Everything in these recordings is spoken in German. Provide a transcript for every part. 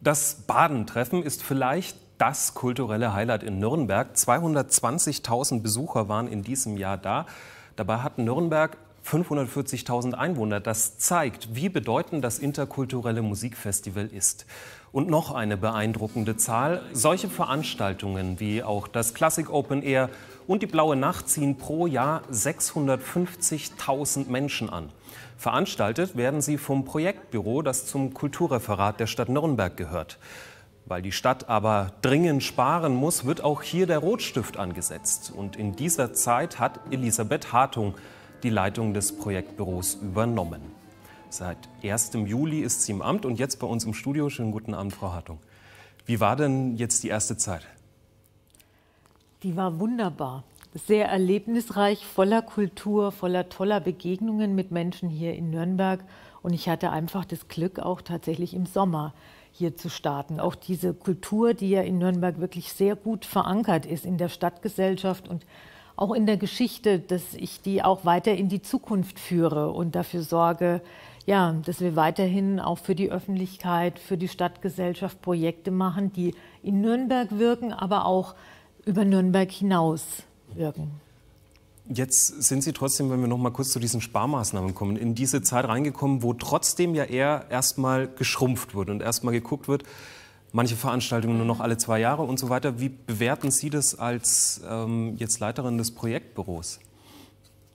Das Badentreffen ist vielleicht das kulturelle Highlight in Nürnberg. 220.000 Besucher waren in diesem Jahr da. Dabei hat Nürnberg 540.000 Einwohner. Das zeigt, wie bedeutend das interkulturelle Musikfestival ist. Und noch eine beeindruckende Zahl. Solche Veranstaltungen wie auch das Classic Open Air und die Blaue Nacht ziehen pro Jahr 650.000 Menschen an. Veranstaltet werden sie vom Projektbüro, das zum Kulturreferat der Stadt Nürnberg gehört. Weil die Stadt aber dringend sparen muss, wird auch hier der Rotstift angesetzt. Und in dieser Zeit hat Elisabeth Hartung die Leitung des Projektbüros übernommen. Seit 1. Juli ist sie im Amt und jetzt bei uns im Studio. Schönen guten Abend, Frau Hartung. Wie war denn jetzt die erste Zeit? Die war wunderbar. Sehr erlebnisreich, voller Kultur, voller toller Begegnungen mit Menschen hier in Nürnberg. Und ich hatte einfach das Glück, auch tatsächlich im Sommer hier zu starten. Auch diese Kultur, die ja in Nürnberg wirklich sehr gut verankert ist in der Stadtgesellschaft und auch in der Geschichte, dass ich die auch weiter in die Zukunft führe und dafür sorge, ja, dass wir weiterhin auch für die Öffentlichkeit, für die Stadtgesellschaft Projekte machen, die in Nürnberg wirken, aber auch über Nürnberg hinaus wirken. Jetzt sind Sie trotzdem, wenn wir noch mal kurz zu diesen Sparmaßnahmen kommen, in diese Zeit reingekommen, wo trotzdem ja eher erstmal geschrumpft wird und erstmal geguckt wird, manche Veranstaltungen nur noch alle zwei Jahre und so weiter. Wie bewerten Sie das als ähm, jetzt Leiterin des Projektbüros?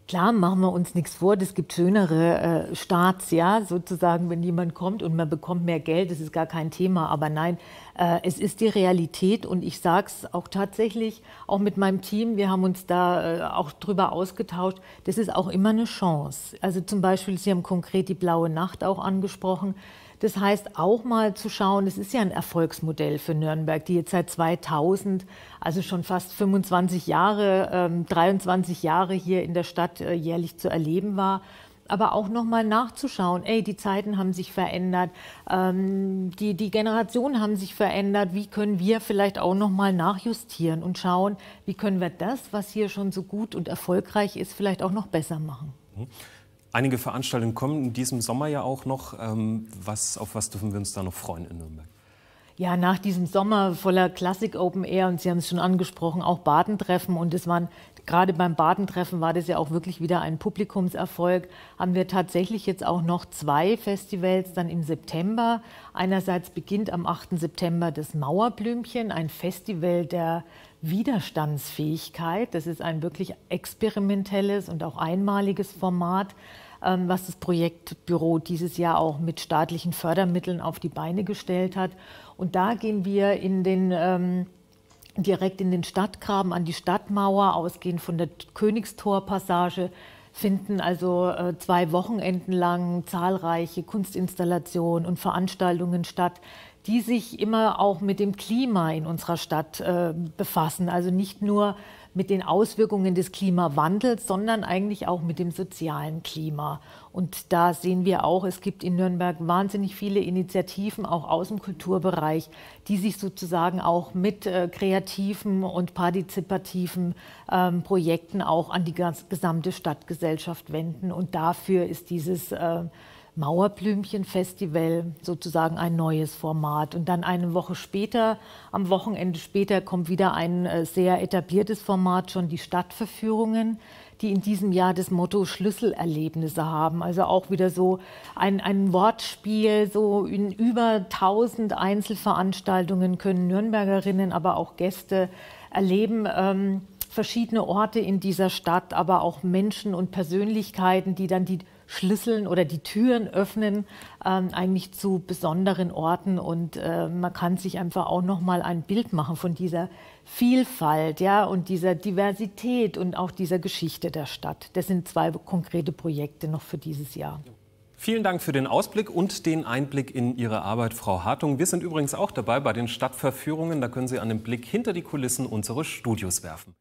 Klar, machen wir uns nichts vor, Es gibt schönere äh, Starts, ja, sozusagen, wenn jemand kommt und man bekommt mehr Geld, das ist gar kein Thema. Aber nein, äh, es ist die Realität und ich sage es auch tatsächlich, auch mit meinem Team, wir haben uns da äh, auch drüber ausgetauscht, das ist auch immer eine Chance. Also zum Beispiel, Sie haben konkret die blaue Nacht auch angesprochen das heißt auch mal zu schauen, es ist ja ein Erfolgsmodell für Nürnberg, die jetzt seit 2000, also schon fast 25 Jahre, 23 ähm, Jahre hier in der Stadt äh, jährlich zu erleben war aber auch nochmal nachzuschauen, ey, die Zeiten haben sich verändert, ähm, die, die Generationen haben sich verändert, wie können wir vielleicht auch nochmal nachjustieren und schauen, wie können wir das, was hier schon so gut und erfolgreich ist, vielleicht auch noch besser machen. Mhm. Einige Veranstaltungen kommen in diesem Sommer ja auch noch. Ähm, was, auf was dürfen wir uns da noch freuen in Nürnberg? ja, nach diesem Sommer voller Klassik Open Air und Sie haben es schon angesprochen, auch Badentreffen und es waren gerade beim Badentreffen war das ja auch wirklich wieder ein Publikumserfolg. Haben wir tatsächlich jetzt auch noch zwei Festivals dann im September. Einerseits beginnt am 8. September das Mauerblümchen, ein Festival der Widerstandsfähigkeit. Das ist ein wirklich experimentelles und auch einmaliges Format. Ähm, was das Projektbüro dieses Jahr auch mit staatlichen Fördermitteln auf die Beine gestellt hat. Und da gehen wir in den ähm, direkt in den Stadtgraben an die Stadtmauer, ausgehend von der Königstorpassage, finden also äh, zwei Wochenenden lang zahlreiche Kunstinstallationen und Veranstaltungen statt, die sich immer auch mit dem Klima in unserer Stadt äh, befassen. Also nicht nur mit den Auswirkungen des Klimawandels, sondern eigentlich auch mit dem sozialen Klima. Und da sehen wir auch, es gibt in Nürnberg wahnsinnig viele Initiativen, auch aus dem Kulturbereich, die sich sozusagen auch mit äh, kreativen und partizipativen ähm, Projekten auch an die gesamte Stadtgesellschaft wenden. Und dafür ist dieses äh, Mauerblümchen-Festival, sozusagen ein neues Format. Und dann eine Woche später, am Wochenende später, kommt wieder ein äh, sehr etabliertes Format, schon die Stadtverführungen, die in diesem Jahr das Motto Schlüsselerlebnisse haben. Also auch wieder so ein, ein Wortspiel, so in über 1000 Einzelveranstaltungen können Nürnbergerinnen, aber auch Gäste erleben. Ähm, verschiedene Orte in dieser Stadt, aber auch Menschen und Persönlichkeiten, die dann die schlüsseln oder die Türen öffnen ähm, eigentlich zu besonderen Orten und äh, man kann sich einfach auch noch mal ein Bild machen von dieser Vielfalt, ja, und dieser Diversität und auch dieser Geschichte der Stadt. Das sind zwei konkrete Projekte noch für dieses Jahr. Vielen Dank für den Ausblick und den Einblick in Ihre Arbeit, Frau Hartung. Wir sind übrigens auch dabei bei den Stadtverführungen. Da können Sie einen Blick hinter die Kulissen unseres Studios werfen.